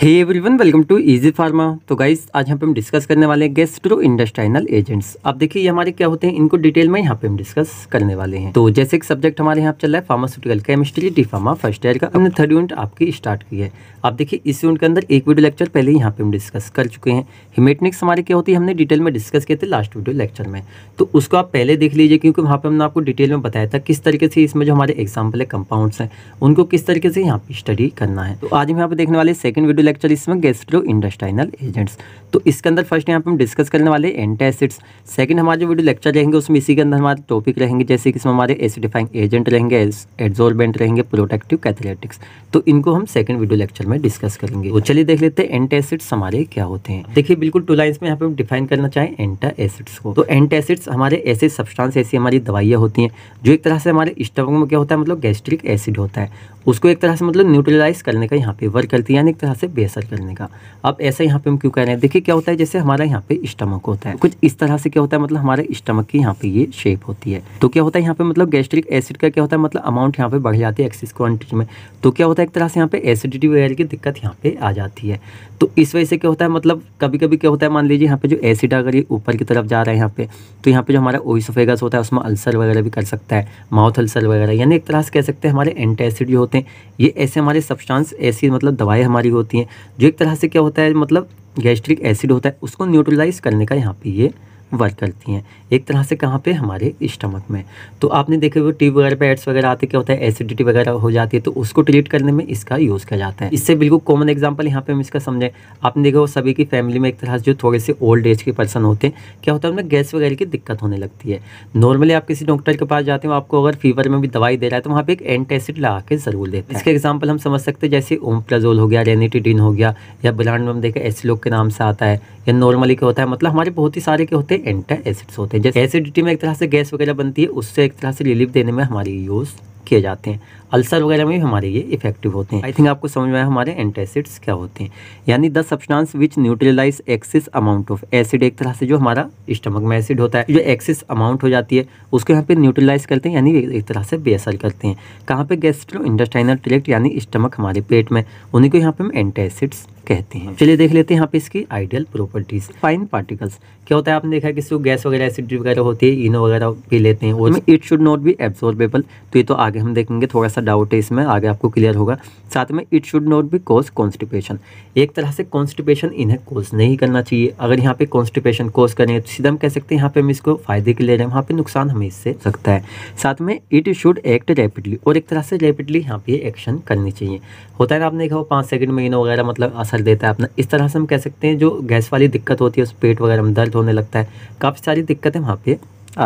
hey everyone welcome to Easy Pharma तो guys आज यहाँ पे हम डिस्कस करने वाले हैं गेस्ट्रो इंडस्ट्राइनल एजेंट्स आप देखिए ये हमारे क्या होते हैं इनको डिटेल में यहाँ पे हम डिस्कस करने वाले हैं तो जैसे एक सब्जेक्ट हमारे यहाँ चल रहा है pharmaceutical chemistry D pharma first year का हमने थर्ड यूनिट आपकी स्टार्ट की है आप देखिए इस यूनिट के अंदर एक वीडियो लेक्चर पहले यहाँ पे हम डिस्कस कर चुके हैं हिमेटनिक्स हमारे क्या होती है हमने डिटेल में डिस्कस किए थे लास्ट वीडियो लेक्चर में तो उसको आप पहले देख लीजिए क्योंकि वहाँ पर हमने आपको डिटेल में बताया था किस तरीके से इसमें जो हमारे एग्जाम्पल है कंपाउंड्स हैं उनको किस तरीके से यहाँ पर स्टडी करना है तो आज हम यहाँ पे देखने वाले सेकंड वीडियो लेक्चर इसमें गेस्ट्रो इंडस्टाइनल एजेंट्स तो इसके अंदर फर्स्ट यहाँ पे हम डिस्कस करने वाले एंटी एसिड्स सेकंड हमारे जो वीडियो लेक्चर रहेंगे उसमें इसी के अंदर हमारे टॉपिक रहेंगे जैसे कि इसमें हमारे एसिडिफाइंग एजेंट रहेंगे एड्जोलबेंट रहेंगे प्रोटेक्टिव कैथलेटिक्स तो इनको हम सेकंड वीडियो लेक्चर में डिस्कस करेंगे तो चलिए देख लेते हैं एंटी एसिड्स हमारे क्या होते हैं देखिए बिल्कुल टू लाइन्स में यहाँ पे हम डिफाइन करना चाहें एंटा एसिड्स को तो एंटी एसिड्स हमारे ऐसे सब्सटांस ऐसी हमारी दवाइयाँ होती हैं जो एक तरह से हमारे स्टमक में क्या होता है मतलब गैस्ट्रिक एसिड होता है उसको एक तरह से मतलब न्यूट्रलाइज करने का यहाँ पे वर्क करती है यानी एक तरह से बेहसर करने का अब ऐसा यहाँ पे हम क्यों कह रहे हैं देखिए क्या होता है जैसे हमारा यहाँ पे स्टमक होता है कुछ इस तरह से क्या होता है मतलब हमारे स्टमक की यहाँ पे ये शेप होती है तो क्या होता है यहाँ पे मतलब गैस्ट्रिक एसिड का क्या होता है मतलब अमाउंट यहाँ पे बढ़ जाती है एक्सिस क्वान्टिटी में तो क्या होता है एक तरह से यहाँ पे एसिडिटी वगैरह की दिक्कत यहाँ पे आ जाती है तो इस वजह से क्या होता है मतलब कभी कभी क्या होता है मान लीजिए यहाँ पे जो एसिड अगर ये ऊपर की तरफ जा रहा है यहाँ पे तो यहाँ पे जो हमारा ओइसोफेगस होता है उसमें अल्सर वगैरह भी कर सकता है माउथ अल्सर वगैरह यानी एक तरह से कह सकते हैं हमारे एंटी एसिड जो होते हैं ये ऐसे हमारे सब्सटांस ऐसी मतलब दवाएँ हमारी होती हैं जो एक तरह से क्या होता है मतलब गैस्ट्रिक एसिड होता है उसको न्यूट्रलाइज करने का यहाँ पर ये वर्क करती हैं एक तरह से कहाँ पे हमारे स्टमक में तो आपने देखे वो टी वगैरह पे एड्स वगैरह आते क्या होता है एसिडिटी वगैरह हो जाती है तो उसको ट्रीट करने में इसका यूज़ किया जाता है इससे बिल्कुल कॉमन एग्जाम्पल यहाँ पे हम इसका समझें आपने देखा वो सभी की फैमिली में एक तरह से जो थोड़े से ओल्ड एज के पर्सन होते हैं क्या होता है उनमें गैस वगैरह की दिक्कत होने लगती है नॉर्मली आप किसी डॉक्टर के पास जाते हो आपको अगर फीवर में भी दवाई दे रहा है तो वहाँ पर एक एसिड लगा के ज़रूर देते हैं इसका एग्जाम्पल हम समझ सकते हैं जैसे ओमप्रजोल हो गया रेनिटिडिन हो गया या ब्रांड में हम देखें एसिलोक के नाम से आता है या नॉर्मली क्या होता है मतलब हमारे बहुत ही सारे के होते हैं हमारे एंटा एसिड्स होते हैं जैसे एसिडिटी में एक तरह से गैस वगैरह बनती है उससे एक तरह से रिलीफ देने में हमारी यूज़ किए जाते हैं अल्सर वगैरह में भी हमारे ये इफेक्टिव होते हैं आई थिंक आपको समझ में आए हमारे एंटेसिड्स क्या होते हैं यानी the substance which neutralise excess amount of acid एक तरह से जो हमारा स्टमक में एसिड होता है जो एक्सिस अमाउंट हो जाती है उसको यहाँ पे न्यूट्रलाइज करते हैं यानी एक तरह से बेअसर करते हैं कहाँ पे गैस्ट्रो इंडस्टाइनल ट्रेक्ट यानी स्टमक हमारे पेट में उन्हीं को यहाँ पे हम एंटेसिड्स कहते हैं चलिए देख लेते हैं यहाँ पे इसकी आइडियल प्रॉपर्टीज फाइन पार्टिकल्स क्या होता है आपने देखा किसी को गैस वगैरह एसिड वगैरह होती है इनो वगैरह पी लेते हैं और it should not be absorbable तो ये तो आगे आगे हम देखेंगे थोड़ा सा डाउट है इसमें आगे आपको क्लियर होगा साथ में it should not be cause constipation एक तरह से कॉन्स्टिपेशन इन्हें कॉज नहीं करना चाहिए अगर यहाँ पे कॉन्स्टिपेशन कॉज करें तो सीधा हम कह सकते हैं यहाँ पे हम इसको फायदे के ले रहे हैं वहाँ पर नुकसान हमें इससे सकता है साथ में इट शुड एक्ट रैपिडली और एक तरह से रैपिडली यहाँ पे एक्शन करनी चाहिए होता है ना आपने देखा वो पाँच सेकंड महीना वगैरह मतलब असर देता है अपना इस तरह से हम कह सकते हैं जो गैस वाली दिक्कत होती है उस पेट वगैरह में दर्द होने लगता है काफ़ी सारी दिक्कतें वहाँ पर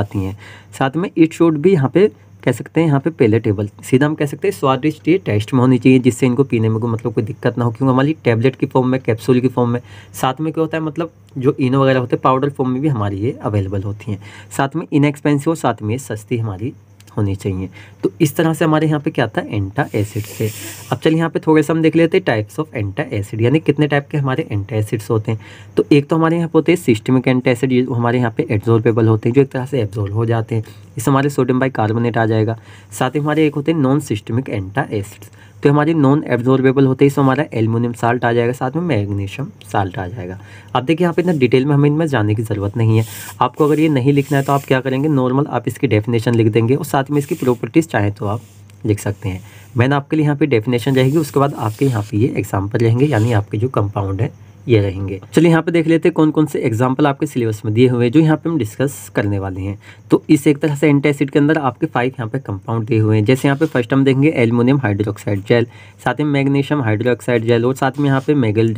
आती हैं साथ में इट शुड भी यहाँ पे कह सकते हैं यहाँ पे टेबल सीधा हम कह सकते हैं स्वादिष्ट ये टेस्ट में होनी चाहिए जिससे इनको पीने में को मतलब कोई दिक्कत ना हो क्योंकि हमारी टैबलेट की फॉर्म में कैप्सूल की फॉर्म में साथ में क्या होता है मतलब जो इनो वगैरह होते हैं पाउडर फॉर्म में भी हमारी ये अवेलेबल होती हैं साथ में इनएक्सपेंसिव और साथ में सस्ती हमारी होनी चाहिए तो इस तरह से हमारे यहाँ पे क्या आता है एंटा एसिड से अब चलिए यहाँ पे थोड़े से हम देख लेते हैं टाइप्स ऑफ एंटा एसिड यानी कितने टाइप के हमारे एंटा एसिड्स होते हैं तो एक तो हमारे यहाँ पे होते हैं सिस्टमिक एंटा एसिड हमारे यहाँ पे एब्जॉर्बेबल होते हैं जो एक तरह से एब्जॉर्ब हो जाते हैं इससे हमारे सोडियम बाई कार्बोनेट आ जाएगा साथ ही हमारे एक होते हैं नॉन सिस्टमिक एंटा एसिड्स तो हमारे नॉन एब्जॉर्बेबल होते हैं इसमें हमारा एल्यूमिनियम साल्ट आ जाएगा साथ में मैग्नीशियम साल्ट आ जाएगा आप देखिए यहाँ पे इतना डिटेल में हमें इनमें जाने की ज़रूरत नहीं है आपको अगर ये नहीं लिखना है तो आप क्या करेंगे नॉर्मल आप इसकी डेफिनेशन लिख देंगे और साथ में इसकी प्रॉपर्टीज़ चाहें तो आप लिख सकते हैं मैंने आपके लिए यहाँ पर डेफिनेशन रहेगी उसके बाद आपके यहाँ पर ये एग्जाम्पल रहेंगे यानी आपके जो कंपाउंड है ये रहेंगे चलिए यहाँ पे देख लेते हैं कौन कौन से एग्जाम्पल आपके सिलेबस में दिए हुए हैं जो यहाँ पे हम डिस्कस करने वाले हैं तो इस एक तरह से एंटासिड के अंदर आपके फाइव यहाँ पे कंपाउंड दिए हुए हैं जैसे यहाँ पे फर्स्ट हम देखेंगे एल्यूमिनियम हाइड्रोक्साइड जेल साथ में मैग्नीशियम हाइड्रोक्साइड जेल और साथ में यहाँ पे मेगल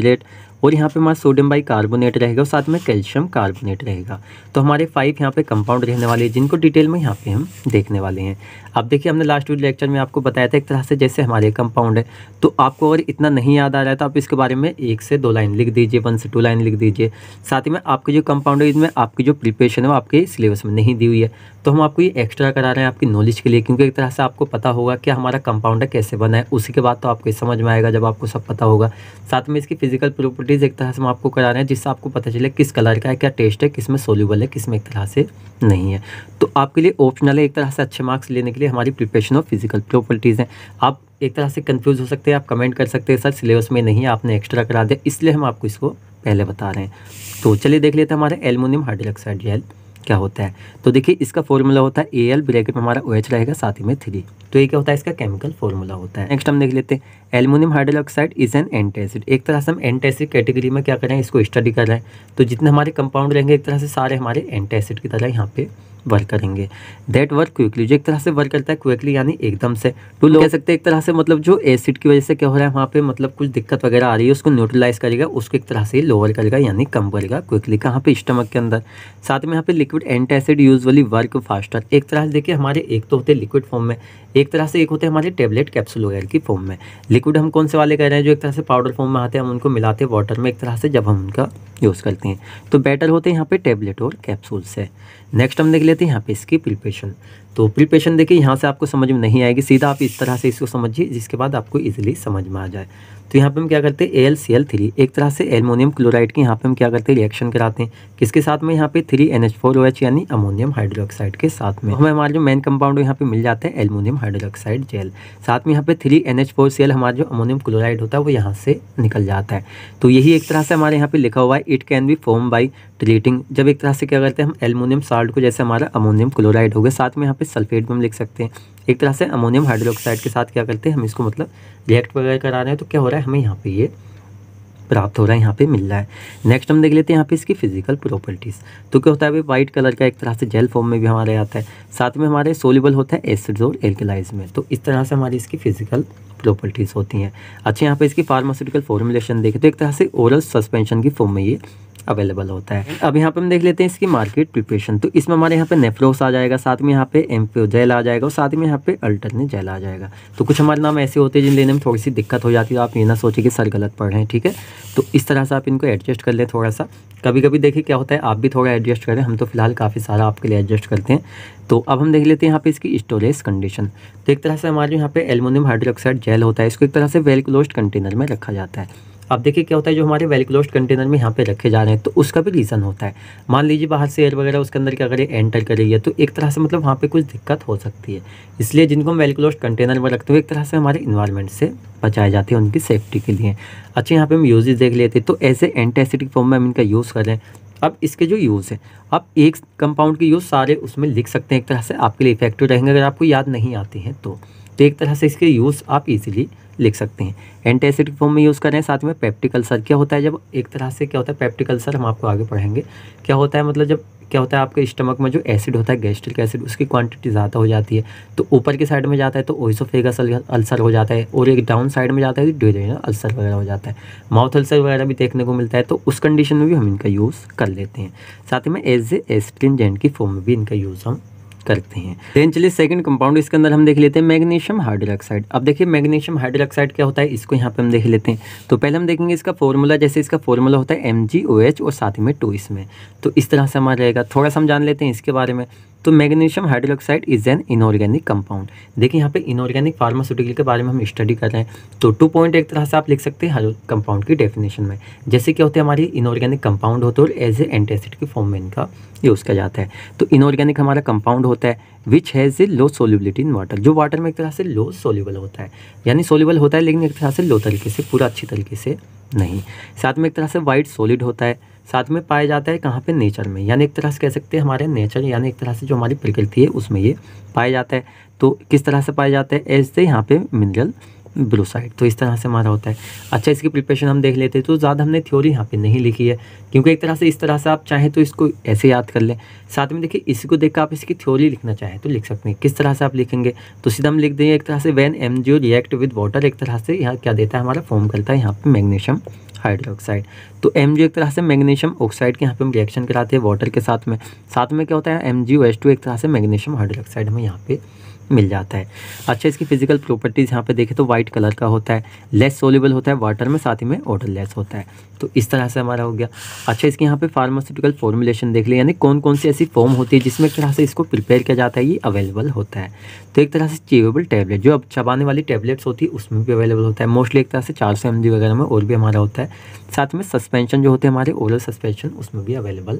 और यहाँ पे हमारा सोडियम बाई कार्बोनेट रहेगा और साथ में कैल्शियम कार्बोनेट रहेगा तो हमारे फाइव यहाँ पे कंपाउंड रहने वाले हैं जिनको डिटेल में यहाँ पे हम देखने वाले हैं अब देखिए हमने लास्ट लेक्चर में आपको बताया था एक तरह से जैसे हमारे कंपाउंड है तो आपको अगर इतना नहीं याद आ रहा है तो आप इसके बारे में एक से दो लाइन लिख दीजिए वन से टू लाइन लिख दीजिए साथ ही में आपके जो कंपाउंड है इसमें आपकी जो प्रिपरेशन है वो आपके सिलेबस में नहीं दी हुई है तो हम आपको ये एक्स्ट्रा करा रहे हैं आपकी नॉलेज के लिए क्योंकि एक तरह से आपको पता होगा कि हमारा कंपाउंडर कैसे बना है उसी के बाद तो आपको समझ में आएगा जब आपको सब पता होगा साथ में इसकी फिजिकल प्रॉपर्टीज़ एक तरह से हम आपको करा रहे हैं जिससे आपको पता चले किस कलर का है क्या टेस्ट है किस में सोल्यूबल है किस में एक तरह से नहीं है तो आपके लिए ऑप्शनल है एक तरह से अच्छे मार्क्स लेने के लिए हमारी प्रिपरेशन ऑफ फिजिकल प्रॉपर्टीज़ हैं आप एक तरह से कन्फ्यूज़ हो सकते हैं आप कमेंट कर सकते हैं सर सिलेबस में नहीं आपने एक्स्ट्रा करा दिया इसलिए हम आपको इसको पहले बता रहे हैं तो चलिए देख लेते हैं हमारे एलमोनियम हाइड्रोक्साइड जेल क्या होता है तो देखिए इसका फॉर्मूला होता है ए एल ब्रैकेट में हमारा ओ OH रहेगा साथ ही में थ्री तो ये क्या होता है इसका केमिकल फॉर्मूला होता है नेक्स्ट हम देख लेते हैं hydroxide is an antacid एक तरह से हम एंटेसिड कैटेगरी में क्या करें इसको स्टडी कर रहे हैं तो जितने हमारे कंपाउंड रहेंगे एक तरह से सारे हमारे एंटेसिड की तरह यहाँ पे वर्क करेंगे दैट वर्क क्विकली जो एक तरह से वर्क करता है क्विकली यानी एकदम से टू लोग कह सकते हैं एक तरह से मतलब जो एसिड की वजह से क्या हो रहा है वहाँ पे मतलब कुछ दिक्कत वगैरह आ रही है उसको न्यूट्रलाइज करेगा उसको एक तरह से लोअर करेगा यानी कम करेगा क्विकली कहाँ पे स्टमक के अंदर साथ में यहाँ पे liquid antacid usually work faster एक तरह से देखिए हमारे एक तो होते हैं लिक्विड फॉर्म में एक तरह से एक होते हैं हमारे टेबलेट कैप्सूल वगैरह की फॉर्म में लिक्विड हम कौन से वाले कह रहे हैं जो एक तरह से पाउडर फॉर्म में आते हैं हम उनको मिलाते हैं वाटर में एक तरह से जब हम उनका यूज़ करते हैं तो बेटर होते हैं यहाँ पे टेबलेट और कैप्सूल से नेक्स्ट हम देख लेते हैं यहाँ पे इसकी प्रिपेशन तो प्रिपेशन देखिए यहाँ से आपको समझ में नहीं आएगी सीधा आप इस तरह से इसको समझिए जिसके बाद आपको इजीली समझ में आ जाए तो यहाँ पे हम क्या करते हैं एल सी एल थ्री एक तरह से एलमोनियम क्लोराइड की यहाँ पे हम क्या करते हैं रिएक्शन कराते हैं किसके साथ में यहाँ पे three N H four O H यानी अमोनियम हाइड्रोक्साइड के साथ में हमें हमारे जो मेन कंपाउंड यहाँ पे मिल जाता है एलमोनियम हाइड्रोक्साइड जेल साथ में यहाँ पे three N H four C L हमारा जो अमोनियम क्लोराइड होता है वो यहाँ से निकल जाता है तो यही एक तरह से हमारे यहाँ पे लिखा हुआ है it can be form by deleting जब एक तरह से क्या करते हैं हम एलमोनियम साल्ट को जैसे हमारा अमोनियम क्लोराइड हो गया साथ में यहाँ पे सल्फेट भी हम लिख सकते हैं एक तरह से अमोनियम हाइड्रोक्साइड के साथ क्या करते हैं हम इसको मतलब रिएक्ट वगैरह करा रहे हैं तो क्या हो रहा है हमें यहाँ पे ये प्राप्त हो रहा है यहाँ पे मिल रहा है नेक्स्ट हम देख लेते हैं यहाँ पे इसकी फिजिकल प्रॉपर्टीज़ तो क्या होता है भाई वाइट कलर का एक तरह से जेल फॉर्म में भी हमारे आता है साथ में हमारे सोलिबल होता है एसिड्स और एल्कलाइज में तो इस तरह से हमारी इसकी फिजिकल प्रॉपर्टीज़ होती हैं अच्छा यहाँ पे इसकी फार्मास्यूटिकल फॉर्मुलेशन देखें तो एक तरह से ओरल सस्पेंशन की फॉर्म में ये अवेलेबल होता है अब यहाँ पे हम देख लेते हैं इसकी मार्केट प्रिपरेशन तो इसमें हमारे यहाँ पे नेफ्रोस आ जाएगा साथ में यहाँ पे एम्पियो जेल आ जाएगा और साथ में यहाँ पे अल्टरनेट जेल आ जाएगा तो कुछ हमारे नाम ऐसे होते हैं जिन लेने में थोड़ी सी दिक्कत हो जाती है आप ये ना सोचें कि सर गलत पढ़ रहे हैं ठीक है तो इस तरह से आप इनको एडजस्ट कर लें थोड़ा सा कभी कभी देखिए क्या होता है आप भी थोड़ा एडजस्ट करें हम तो फिलहाल काफ़ी सारा आपके लिए एडजस्ट करते हैं तो अब हम देख लेते हैं यहाँ पे इसकी स्टोरेज कंडीशन तो एक तरह से हमारे यहाँ पे एलमोनियम हाइड्रोक्साइड जेल मटेरियल होता है इसको एक तरह से वेल क्लोज कंटेनर में रखा जाता है अब देखिए क्या होता है जो हमारे वेल क्लोज कंटेनर में यहाँ पे रखे जा रहे हैं तो उसका भी रीज़न होता है मान लीजिए बाहर से एयर वगैरह उसके अंदर क्या करें एंटर कर रही है तो एक तरह से मतलब वहाँ पे कुछ दिक्कत हो सकती है इसलिए जिनको हम वेल क्लोज कंटेनर में रखते हुए एक तरह से हमारे इन्वायरमेंट से बचाए जाते हैं उनकी सेफ्टी के लिए अच्छा यहाँ पर हम यूजेज देख लेते हैं तो ऐसे एसिडिक फॉर्म में हम इनका यूज़ करें अब इसके जो यूज़ हैं आप एक कंपाउंड के यूज़ सारे उसमें लिख सकते हैं एक तरह से आपके लिए इफेक्टिव रहेंगे अगर आपको याद नहीं आती हैं तो तो एक तरह से इसके यूज़ आप इजीली लिख सकते हैं एंटी एसिड फॉर्म में यूज़ करें साथ में पेप्टिकल सर क्या होता है जब एक तरह से क्या होता है पेप्टिकल सर हम आपको आगे पढ़ेंगे क्या होता है मतलब जब क्या होता है आपके स्टमक में जो एसिड होता है गैस्ट्रिक एसिड उसकी क्वांटिटी ज़्यादा हो जाती है तो ऊपर की साइड में जाता है तो ओइसोफेगस अल्सर हो जाता है और एक डाउन साइड में जाता है तो ड्यूरेनल अल्सर वगैरह हो जाता है माउथ अल्सर वगैरह भी देखने को मिलता है तो उस कंडीशन में भी हम इनका यूज़ कर लेते हैं साथ ही में एज ए एस्ट्रिनजेंट की फॉर्म में भी इनका यूज़ हम करते हैं देन चलिए सेकंड कंपाउंड इसके अंदर हम देख लेते हैं मैग्नीशियम हाइड्रोक्साइड अब देखिए मैग्नीशियम हाइड्रोक्साइड क्या होता है इसको यहाँ पे हम देख लेते हैं तो पहले हम देखेंगे इसका फॉर्मूला जैसे इसका फॉर्मूला होता है एम और साथ में टू इसमें तो इस तरह से हमारा रहेगा थोड़ा सा हम जान लेते हैं इसके बारे में तो magnesium hydroxide is an inorganic compound देखिए यहाँ पे इनऑर्गेनिक फार्मास्यूटिकल के बारे में हम स्टडी कर रहे हैं तो टू पॉइंट एक तरह से आप लिख सकते हैं हर कंपाउंड की डेफिनेशन में जैसे क्या होते हैं हमारी इनऑर्गेनिक कंपाउंड होते हैं और एज ए एंटेसिड के फॉर्म में इनका यूज़ किया जाता है तो इनऑर्गेनिक हमारा कंपाउंड होता है which has a low solubility in water जो वाटर में एक तरह से लो सोल्यूबल होता है यानी सोल्यूबल होता है लेकिन एक तरह से लो तरीके से पूरा अच्छी तरीके से नहीं साथ में एक तरह से वाइट सॉलिड होता है साथ में पाया जाता है कहाँ पे नेचर में यानी एक तरह से कह सकते हैं हमारे नेचर यानी एक तरह से जो हमारी प्रकृति है उसमें ये पाया जाता है तो किस तरह से पाया जाता है ऐसे यहाँ पे मिनरल ब्लू साइड तो इस तरह से हमारा होता है अच्छा इसकी प्रिपरेशन हम देख लेते हैं तो ज़्यादा हमने थ्योरी यहाँ पे नहीं लिखी है क्योंकि एक तरह से इस तरह से आप चाहें तो इसको ऐसे याद कर लें साथ में देखिए इसी को देख आप इसकी थ्योरी लिखना चाहें तो लिख सकते हैं किस तरह से आप लिखेंगे तो सीधा हम लिख देंगे एक तरह से when M react with water एक तरह से यहाँ क्या देता है हमारा फॉर्म करता है यहाँ पर मैग्नीशियम हाइड्रोक्साइड तो एम एक तरह से मैग्नीशियम ऑक्साइड के यहाँ पे हम रिएक्शन कराते हैं वाटर के साथ में साथ में क्या होता है एम एक तरह से मैग्नीशियम हाइड्रोक्साइड हमें यहाँ पे मिल जाता है अच्छा इसकी फिजिकल प्रॉपर्टीज़ यहाँ पे देखें तो वाइट कलर का होता है लेस सोलेबल होता है वाटर में साथ ही में ऑर्डर लेस होता है तो इस तरह से हमारा हो गया अच्छा इसके यहाँ पे फार्मास्यूटिकल फॉर्मुलेशन देख लें यानी कौन कौन सी ऐसी फॉर्म होती है जिसमें एक तरह से इसको प्रिपेयर किया जाता है ये अवेलेबल होता है तो एक तरह से चीवेबल टैबलेट जो अब चबाने वाली टैबलेट्स होती है उसमें भी अवेलेबल होता है मोस्टली एक तरह से चार सौ वगैरह में और भी हमारा होता है साथ में सस्पेंशन जो होते हैं हमारे ओरल सस्पेंशन उसमें भी अवेलेबल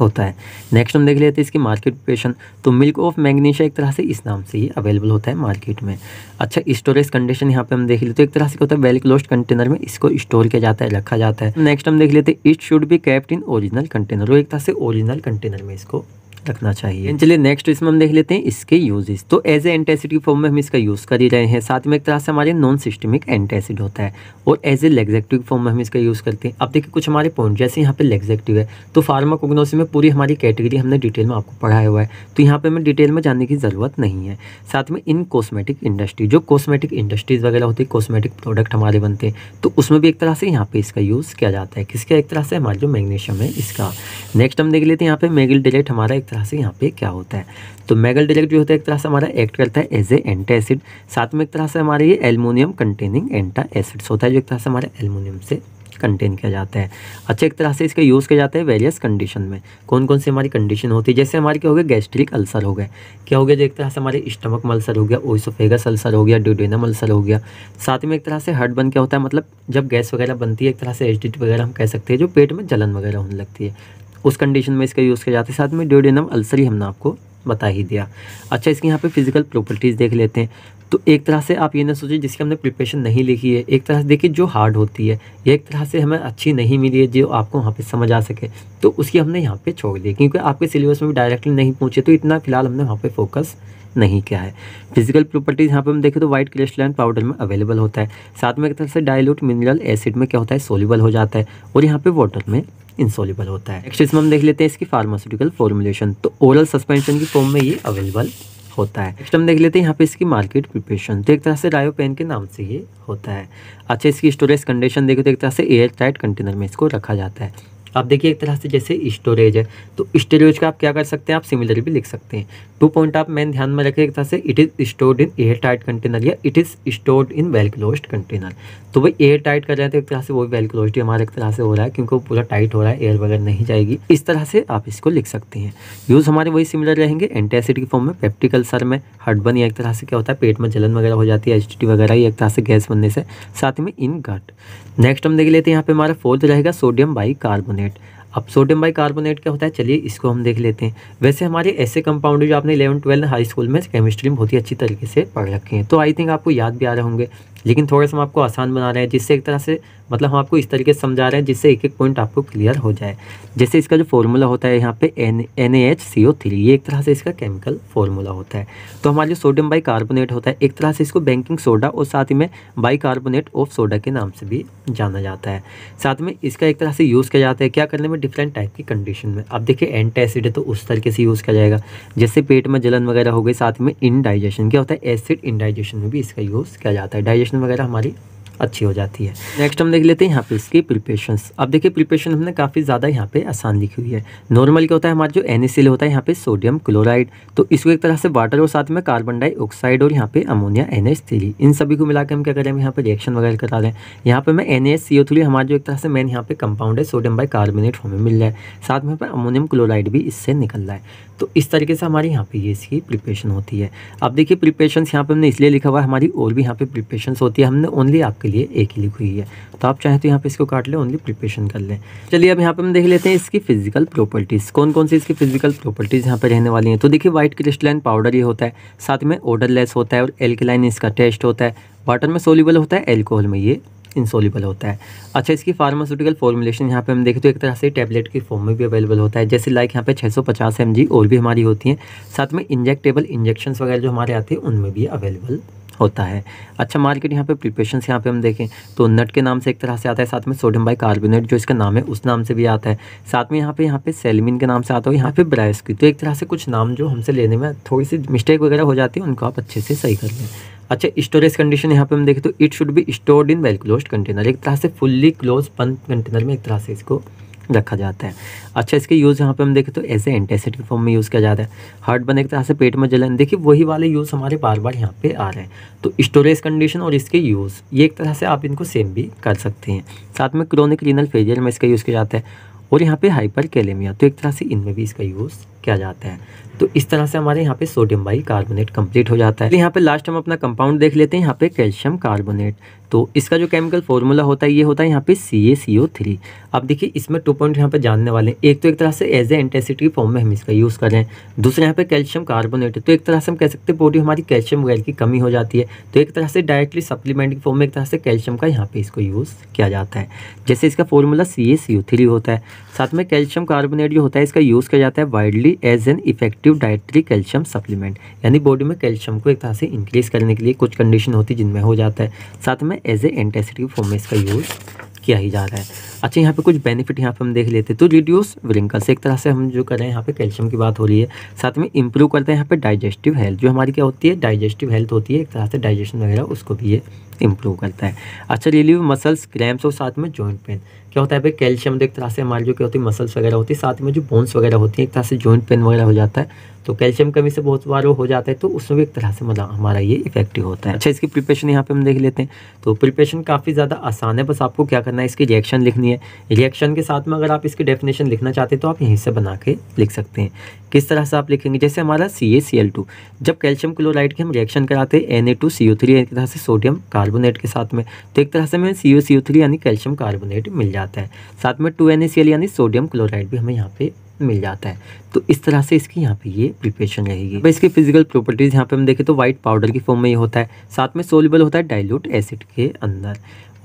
होता है नेक्स्ट हम देख लेते हैं इसकी मार्केट प्रिपरेशन तो मिल्क ऑफ मैग्नीशिया एक तरह से इस नाम से ही अवेलेबल होता है मार्केट में अच्छा स्टोरेज कंडीशन यहाँ पे हम देख लेते हैं तो एक तरह से होता है वेल क्लोज कंटेनर में इसको स्टोर किया जाता है रखा जाता है नेक्स्ट हम देख लेते हैं it should be kept in original container वो एक तरह से ओरिजिनल कंटेनर में इसको रखना चाहिए चलिए नेक्स्ट इसमें हम देख लेते हैं इसके यूजेस तो एज ए एंटासिड की फॉर्म में हम इसका यूज़ कर ही रहे हैं साथ में एक तरह से हमारे नॉन सिस्टमिक एंटेसिड होता है और एज ए लेग्जेक्टिव फॉर्म में हम इसका यूज़ करते हैं अब देखिए कुछ हमारे पॉइंट जैसे यहाँ पे लेग्जेक्टिव है तो फार्माकोग्नोसी में पूरी हमारी कैटेगरी हमने डिटेल में आपको पढ़ाया हुआ है तो यहाँ पर हमें डिटेल में जानने की ज़रूरत नहीं है साथ में इन कॉस्मेटिक इंडस्ट्री जो कॉस्मेटिक इंडस्ट्रीज़ वगैरह होती है कॉस्मेटिक प्रोडक्ट हमारे बनते हैं तो उसमें भी एक तरह से यहाँ पर इसका यूज़ किया जाता है किसका एक तरह से हमारे जो मैग्नेशियम है इसका नेक्स्ट हम देख लेते हैं यहाँ पर मेगिल डिलेट हमारा एक तरह से यहाँ पे क्या होता है तो मेगल डिजेक्ट जो होता है एक तरह से हमारा एक्ट करता है एज ए एंटा एसिड साथ में एक तरह से हमारे ये एलमोनियम कंटेनिंग एंटा एसिड्स होता है जो एक तरह से हमारे एलमोनियम से कंटेन किया जाता है अच्छा एक तरह से इसका यूज़ किया जाता है वेरियस कंडीशन में कौन कौन सी हमारी कंडीशन होती है जैसे हमारे क्या हो गया गैस्ट्रिक अल्सर हो गया क्या हो गया जो एक तरह से हमारे स्टमक में अल्सर हो गया ओइसोफेगस अल्सर हो गया ड्यूडेनम अल्सर हो गया साथ में एक तरह से हर्ट बन क्या होता है मतलब जब गैस वगैरह बनती है एक तरह से एच वगैरह हम कह सकते हैं जो पेट में जलन वगैरह होने लगती है उस कंडीशन में इसका यूज़ किया जाता है साथ में ड्योडेनम अल्सर ही हमने आपको बता ही दिया अच्छा इसके यहाँ पे फिजिकल प्रॉपर्टीज़ देख लेते हैं तो एक तरह से आप ये ना सोचिए जिसकी हमने प्रिपरेशन नहीं लिखी है एक तरह से देखिए जो हार्ड होती है एक तरह से हमें अच्छी नहीं मिली है जो आपको वहाँ पे समझ आ सके तो उसकी हमने यहाँ पे छोड़ दी क्योंकि आपके सिलेबस में भी डायरेक्टली नहीं पहुँचे तो इतना फिलहाल हमने वहाँ पर फोकस नहीं किया है फिजिकल प्रॉपर्टीज़ यहाँ पे हम देखें तो वाइट क्रिस्टलाइन पाउडर में अवेलेबल होता है साथ में एक तरह से डायलूट मिनरल एसिड में क्या होता है सोलिबल हो जाता है और यहाँ पर वाटर में इंसोलिबल होता है नेक्स्ट इसमें हम देख लेते हैं इसकी फार्मास्यूटिकल फॉर्मुलेशन तो ओरल सस्पेंशन की फॉर्म में ये अवेलेबल होता है नेक्स्ट हम देख लेते हैं यहाँ पे इसकी मार्केट प्रिपरेशन तो एक तरह से डायोपेन के नाम से ये होता है अच्छा इसकी स्टोरेज कंडीशन देखो तो एक तरह से एयर टाइट कंटेनर में इसको रखा जाता है आप देखिए एक तरह से जैसे स्टोरेज है तो स्टोरेज का आप क्या कर सकते हैं आप सिमिलर भी लिख सकते हैं टू पॉइंट आप मेन ध्यान में रखें एक तरह से it is stored in air tight container या it is stored in well close container तो वही एयर टाइट कर रहे हैं तो एक तरह से वो वेल क्लोज ही एक तरह से हो रहा है क्योंकि वो पूरा टाइट हो रहा है एयर वगैरह नहीं जाएगी इस तरह से आप इसको लिख सकते हैं यूज़ हमारे वही सिमिलर रहेंगे एंटासिड के फॉर्म में पेप्टिकल सर में हडबन या एक तरह से क्या होता है पेट में जलन वगैरह हो जाती है एच वगैरह या एक तरह से गैस बनने से साथ में इन गट नेक्स्ट हम देख लेते हैं यहाँ पे हमारा फोर्थ रहेगा सोडियम बाई कार्बोनेट अब सोडियम बाई कार्बोनेट क्या होता है चलिए इसको हम देख लेते हैं वैसे हमारे ऐसे कंपाउंड जो आपने इलेवन ट्वेल्थ हाई स्कूल में केमिस्ट्री में बहुत ही अच्छी तरीके से पढ़ रखे हैं तो आई थिंक आपको याद भी आ रहे होंगे लेकिन थोड़ा सा हम आपको आसान बना रहे हैं जिससे एक तरह से मतलब हम आपको इस तरीके से समझा रहे हैं जिससे एक एक पॉइंट आपको क्लियर हो जाए जैसे इसका जो फॉर्मूला होता है यहाँ पे N N A H C O three ये एक तरह से इसका केमिकल फॉर्मूला होता है तो हमारे जो सोडियम बाई कार्बोनेट होता है एक तरह से इसको बैंकिंग सोडा और साथ ही में बाई कार्बोनेट ऑफ सोडा के नाम से भी जाना जाता है साथ में इसका एक तरह से यूज़ किया जाता है क्या करने में डिफरेंट टाइप की कंडीशन में अब देखिए एंटी एसिड है तो उस तरीके से यूज़ किया जाएगा जैसे पेट में जलन वगैरह हो गई साथ में इनडाइजेशन क्या होता है एसिड इनडाइजेशन में भी इसका यूज़ किया जाता है डाइजेशन प्रिपरेशन वगैरह हमारी अच्छी हो जाती है नेक्स्ट हम देख लेते हैं यहाँ पे इसकी प्रिपरेशन अब देखिए प्रिपरेशन हमने काफ़ी ज़्यादा यहाँ पे आसान लिखी हुई है नॉर्मल क्या होता है हमारा जो एन होता है यहाँ पे सोडियम क्लोराइड तो इसको एक तरह से वाटर और साथ में कार्बन डाइऑक्साइड और यहाँ पे अमोनिया एन इन सभी को मिला हम क्या करें यहाँ पर रिएक्शन वगैरह करा रहे हैं यहाँ पर मैं एन एस जो एक तरह से मेन यहाँ पे कंपाउंड है सोडियम बाई कार्बोनेट हमें मिल रहा है साथ में यहाँ अमोनियम क्लोराइड भी इससे निकल रहा है तो इस तरीके से हमारे यहाँ पे ये इसकी प्रिपेशन होती है अब देखिए प्रिपेशन यहाँ पे हमने इसलिए लिखा हुआ है हमारी और भी यहाँ पे प्रिपेशन होती है हमने ओनली आपके लिए एक ही लिखी हुई है तो आप चाहें तो यहाँ पे इसको काट लें ओनली प्रिपेशन कर लें चलिए अब यहाँ पे हम देख लेते हैं इसकी फिजिकल प्रॉपर्टीज़ कौन कौन सी इसकी फिजिकल प्रॉपर्टीज़ यहाँ पे रहने वाली हैं तो देखिए व्हाइट क्रिस्टलाइन पाउडर ही होता है साथ में ऑर्डरलेस होता है और एल्कलाइन इसका टेस्ट होता है वाटर में सोल्यूबल होता है एल्कोहल में ये इंसोलिबल होता है अच्छा इसकी फार्मास्यूटिकल फॉर्मुलेशन यहाँ पे हम देखें तो एक तरह से टैबलेट की फॉर्म में भी अवेलेबल होता है जैसे लाइक यहाँ पे 650 जी और भी हमारी होती हैं साथ में इंजेक्टेबल इंजेक्शन वगैरह जो हमारे आते हैं उनमें भी अवेलेबल होता है अच्छा मार्केट यहाँ पे प्रिपेशन यहाँ पे हम देखें तो नट के नाम से एक तरह से आता है साथ में सोडियम बाई कार्बोनेट जो इसका नाम है उस नाम से भी आता है साथ में यहाँ पे यहाँ पे सेलमिन के नाम से आता है यहाँ पे ब्राइस की तो एक तरह से कुछ नाम जो हमसे लेने में थोड़ी सी मिस्टेक वगैरह हो जाती है उनको आप अच्छे से सही कर लें अच्छा स्टोरेज कंडीशन यहाँ पे हम देखें तो it should be stored in well close container एक तरह से फुल्ली क्लोज बंद कंटेनर में एक तरह से इसको रखा जाता है अच्छा इसके यूज़ यहाँ पे हम देखें तो एज ए के फॉर्म में यूज़ किया जाता है हार्ट बने एक तरह से पेट में जलन देखिए वही वाले यूज़ हमारे बार बार यहाँ पे आ रहे हैं तो स्टोरेज कंडीशन और इसके यूज़ ये एक तरह से आप इनको सेम भी कर सकते हैं साथ में क्रोनिक रीनल फेजियर में इसका यूज़ किया जाता है और यहाँ पर हाइपर कैलेमिया तो एक तरह से इनमें भी इसका यूज़ किया जाता है तो इस तरह से हमारे यहाँ पे सोडियम बाई कार्बोनेट कंप्लीट हो जाता है यहाँ पे लास्ट हम अपना कंपाउंड देख लेते हैं यहाँ पे कैल्शियम कार्बोनेट तो इसका जो केमिकल फॉर्मूला होता है ये होता है यहाँ पे सी ए सी ओ थ्री अब देखिए इसमें टू पॉइंट यहाँ पे जानने वाले हैं एक तो एक तरह से एज ए एंटेसिटी फॉर्म में हम इसका यूज़ कर रहे हैं दूसरे यहाँ पे कैल्शियम कार्बोनेट तो एक तरह से हम कह सकते हैं बॉडी हमारी कैल्शियम वगैरह की कमी हो जाती है तो एक तरह से डायरेक्टली सप्लीमेंटिंग फॉर्म में एक तरह से कैल्शियम का यहाँ पर इसको यूज़ किया जाता है जैसे इसका formula C A C O three होता है साथ में कैल्शियम कार्बोनेट जो होता है इसका यूज़ किया जाता है widely body as an effective dietary calcium supplement यानी बॉडी में कैल्शियम को एक तरह से इंक्रीज करने के लिए कुछ कंडीशन होती है जिनमें हो जाता है साथ में एज ए एंटेसिडी फॉर्म में इसका यूज़ किया ही जा रहा है अच्छा यहाँ पे कुछ बेनिफिट यहाँ पे हम देख लेते हैं तो रिड्यूस व्रिंकल्स एक तरह से हम जो कर रहे हैं यहाँ पे कैल्शियम की बात हो रही है साथ में इंप्रूव करते हैं यहाँ पे डाइजेस्टिव हेल्थ जो हमारी क्या होती है डाइजेस्टिव हेल्थ होती है एक तरह से डाइजेशन वगैरह उसको भी ये इंप्रूव करता है अच्छा रिलीव मसल्स क्रैम्स और साथ में जॉइंट पेन क्या होता है भाई कैल्शियम तो एक तरह से हमारी जो क्या होती है मसल्स वगैरह होती है साथ में जो बोन्स वगैरह होती है एक तरह से जॉइंट पेन वगैरह हो जाता है तो कैल्शियम कमी से बहुत बार हो जाता है तो उसमें भी एक तरह से मतलब हमारा ये इफेक्टिव होता है अच्छा इसकी प्रिपेशन यहाँ पे हम देख लेते हैं तो प्रिपरेशन काफ़ी ज़्यादा आसान है बस आपको क्या करना है इसकी रिएक्शन लिखनी नहीं है रिएक्शन के साथ में अगर आप इसकी डेफिनेशन लिखना चाहते हैं तो आप यहीं से बना के लिख सकते हैं किस तरह से आप लिखेंगे जैसे हमारा C A C L two जब कैल्शियम क्लोराइड के हम रिएक्शन कराते हैं N A two C O three एक तरह से सोडियम कार्बोनेट के साथ में तो एक तरह से हमें C O C O three यानी कैल्शियम कार्बोनेट मिल जाता है साथ में two N A C L यानी सोडियम क्लोराइड भी हमें यहाँ पर मिल जाता है तो इस तरह से इसकी यहाँ पे ये प्रिपरेशन रहेगी अब इसकी फिजिकल प्रॉपर्टीज़ यहाँ पे हम देखें तो वाइट पाउडर की फॉर्म में ये होता है साथ में सोलिबल होता है डाइल्यूट एसिड के अंदर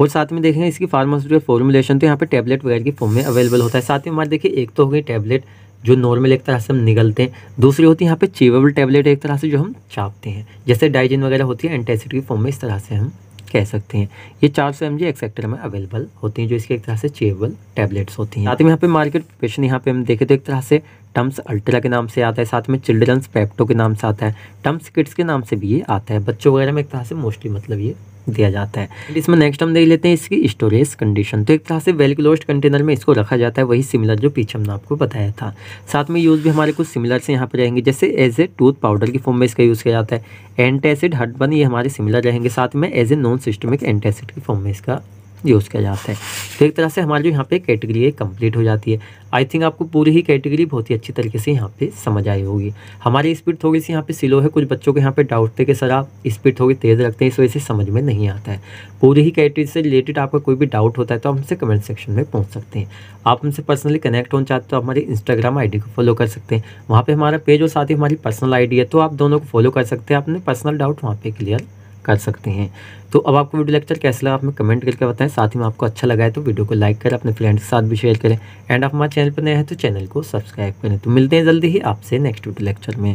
और साथ में देखेंगे इसकी फार्मास्यूटिकल फॉर्मुलेशन तो यहाँ पे टैबलेट वगैरह की फॉर्म में अवेलेबल होता है साथ में हमारे देखिए एक तो हो गई टैबलेट जो नॉर्मल एक तरह से हम निकलते हैं दूसरी होती है यहाँ पे चेवेबल टैबलेट एक तरह से जो हम चापते हैं जैसे डाइजिन वगैरह होती है एंटासिड की फॉर्म में इस तरह से हम कह सकते हैं ये चार सौ एम जी एक्सेक्टर में अवेलेबल होती हैं जो इसकी एक तरह से चेवेबल टैबलेट्स होती हैं साथ में यहाँ पे मार्केट प्रिपरेशन यहाँ पे हम देखें तो एक तरह से टम्स अल्ट्रा के नाम से आता है साथ में चिल्ड्रंस पेप्टो के नाम से आता है टम्स किड्स के नाम से भी ये आता है बच्चों वगैरह में एक तरह से मोस्टली मतलब ये दिया जाता है इसमें नेक्स्ट हम देख लेते हैं इसकी स्टोरेज कंडीशन तो एक तरह से वेल क्लोज कंटेनर में इसको रखा जाता है वही सिमिलर जो पीछे हमने आपको बताया था साथ में यूज़ भी हमारे कुछ सिमिलर से यहाँ पर रहेंगे जैसे एज ए टूथ पाउडर की फॉर्म में इसका यूज़ किया जाता है एंटासिड हटबन ये हमारे सिमिलर रहेंगे साथ में as a non systemic antacid की फॉर्म में इसका यूज़ किया जाता है तो एक तरह से हमारी जो यहाँ पे कैटेगरी है कंप्लीट हो जाती है आई थिंक आपको पूरी ही कैटेगरी बहुत ही अच्छी तरीके से यहाँ पे समझ आई होगी हमारी स्पीड थोड़ी सी यहाँ पे स्लो है कुछ बच्चों को यहाँ पे डाउट थे कि सर आप स्पीड थोड़ी तेज़ रखते हैं इस वजह से समझ में नहीं आता है पूरी ही कैटेगरी से रिलेटेड आपका कोई भी डाउट होता है तो आप हमसे कमेंट सेक्शन में पहुँच सकते हैं आप हमसे पर्सनली कनेक्ट होना चाहते हो तो आप हमारे इंस्टाग्राम आई को फॉलो कर सकते हैं वहाँ पर हमारा पेज और साथ ही हमारी पर्सनल आई है तो आप दोनों को फॉलो कर सकते हैं अपने पर्सनल डाउट वहाँ पर क्लियर कर सकते हैं तो अब आपको वीडियो लेक्चर कैसे लगा आप में कमेंट करके बताएं साथ ही में आपको अच्छा लगा है तो वीडियो को लाइक करें अपने फ्रेंड्स के साथ भी शेयर करें एंड आप हमारे चैनल पर नए हैं तो चैनल को सब्सक्राइब करें तो मिलते हैं जल्दी ही आपसे नेक्स्ट वीडियो लेक्चर में